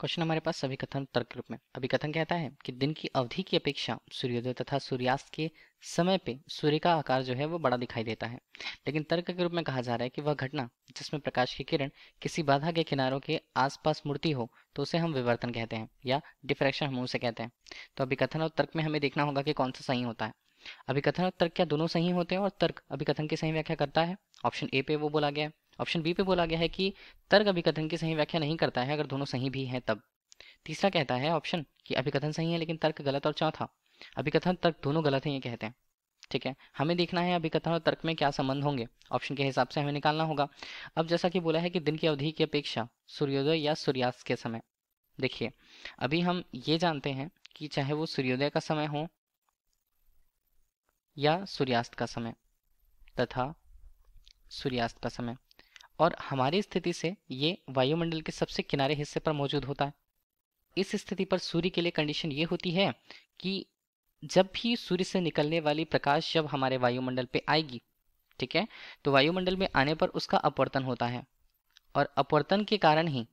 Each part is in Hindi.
क्वेश्चन हमारे पास सभी कथन तर्क रूप में अभी कथन कहता है कि दिन की अवधि की अपेक्षा सूर्योदय तथा सूर्यास्त के समय पे सूर्य का आकार जो है वो बड़ा दिखाई देता है लेकिन तर्क के रूप में कहा जा रहा है कि वह घटना जिसमें प्रकाश की किरण किसी बाधा के किनारों के आसपास मूर्ति हो तो उसे हम विवर्तन कहते हैं या डिफ्रैक्शन हम उसे कहते हैं तो अभी कथन और तर्क में हमें देखना होगा कि कौन सा सही होता है अभी कथन और तर्क क्या दोनों सही होते हैं और तर्क अभी कथन की सही व्याख्या करता है ऑप्शन ए पे वो बोला गया है ऑप्शन बी पे बोला गया है कि तर्क अभिकथन की सही व्याख्या नहीं करता है अगर दोनों सही भी हैं तब तीसरा कहता है ऑप्शन कि अभिकथन सही है लेकिन तर्क गलत और चौथा अभिकथन तर्क दोनों गलत हैं ये कहते हैं ठीक है हमें देखना है अभिकथन और तर्क में क्या संबंध होंगे ऑप्शन के हिसाब से हमें निकालना होगा अब जैसा कि बोला है कि दिन की अवधि की अपेक्षा सूर्योदय या सूर्यास्त के समय देखिए अभी हम ये जानते हैं कि चाहे वो सूर्योदय का समय हो या सूर्यास्त का समय तथा सूर्यास्त का समय और हमारी स्थिति से ये वायुमंडल के सबसे किनारे हिस्से पर मौजूद होता है इस स्थिति पर सूर्य के लिए कंडीशन ये होती है कि जब भी सूर्य से निकलने वाली प्रकाश जब हमारे वायुमंडल पे आएगी ठीक है तो वायुमंडल में आने पर उसका अपवर्तन होता है और अपवर्तन के कारण ही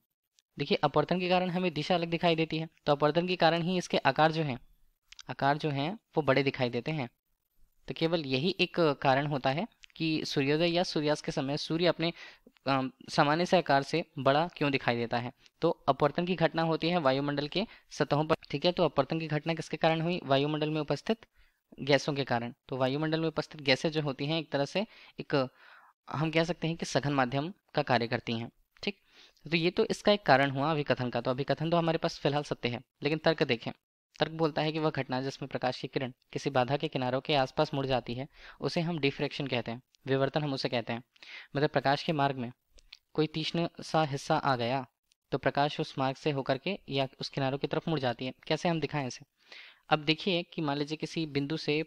देखिए अपवर्तन के कारण हमें दिशा अलग दिखाई देती है तो अपवर्तन के कारण ही इसके आकार जो हैं आकार जो हैं वो बड़े दिखाई देते हैं तो केवल यही एक कारण होता है कि सूर्योदय या सूर्यास्त के समय सूर्य अपने सामान्य से आकार से बड़ा क्यों दिखाई देता है तो अपवर्तन की घटना होती है वायुमंडल के सतहों पर ठीक है तो अपवर्तन की घटना किसके कारण हुई वायुमंडल में उपस्थित गैसों के कारण तो वायुमंडल में उपस्थित गैसें जो होती हैं एक तरह से एक हम कह सकते हैं कि सघन माध्यम का कार्य करती हैं ठीक तो ये तो इसका एक कारण हुआ अभिकथन का तो अभिकथन तो हमारे पास फिलहाल सत्य है लेकिन तर्क देखें तर्क बोलता है कि वह घटना जिसमें प्रकाश की किरण किसी बाधा के किनारों के आसपास मुड़ जाती है उसे हम डिफ्रेक्शन कहते हैं विवर्तन हम उसे कहते हैं मतलब प्रकाश के मार्ग में कोई तीक्ष्ण सा हिस्सा आ गया तो प्रकाश उस मार्ग से होकर के या उस किनारों की तरफ मुड़ जाती है कैसे हम दिखाएं इसे अब देखिए कि मान लीजिए किसी बिंदु से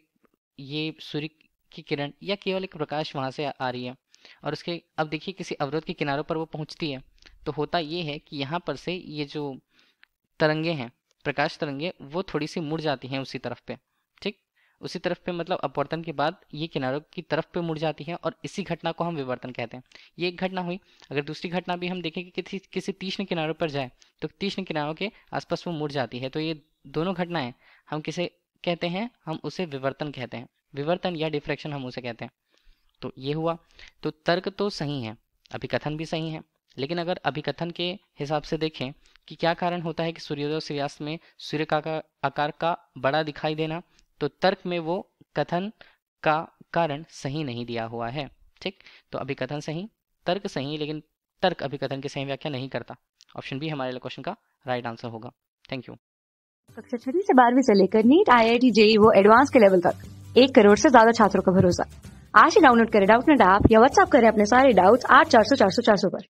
ये सूर्य की किरण या केवल एक प्रकाश वहाँ से आ रही है और उसके अब देखिए किसी अवरोध के किनारों पर वो पहुँचती है तो होता ये है कि यहाँ पर से ये जो तरंगे हैं प्रकाश तरंगे वो थोड़ी सी मुड़ जाती हैं उसी तरफ पे ठीक उसी तरफ पे मतलब अपवर्तन के बाद ये किनारों की तरफ पे मुड़ जाती हैं और इसी घटना को हम विवर्तन कहते हैं ये एक घटना हुई अगर दूसरी घटना भी हम देखें कि किसी किसी तीक्ष्ण किनारों पर जाए तो तीक्ष्ण किनारों के आसपास वो मुड़ जाती है तो ये दोनों घटनाएं हम किसे कहते हैं हम उसे विवर्तन कहते हैं विवर्तन या डिफ्रैक्शन हम उसे कहते हैं तो ये हुआ तो तर्क तो सही है अभी कथन भी सही है लेकिन अगर अभिकथन के हिसाब से देखें कि क्या कारण होता है कि सूर्योदय सूर्यास्त में सूर्य का आकार का बड़ा दिखाई देना तो तर्क में वो कथन का कारण सही नहीं दिया हुआ है ठीक तो अभिकथन सही तर्क सही लेकिन तर्क अभिकथन की सही व्याख्या नहीं करता ऑप्शन बी हमारे क्वेश्चन का राइट आंसर होगा थैंक यू कक्षा छठी से बारहवीं से लेकर NEET I I T JEE वो एडवांस के लेवल तक एक करोड़ से ज्यादा छात्रों का भरोसा आज ही डाउनलोड करें डाउट नेट ऐप या व्हाट्सएप करें अपने सारे डाउट्स आठ चार सौ चार सौ चार सौ पर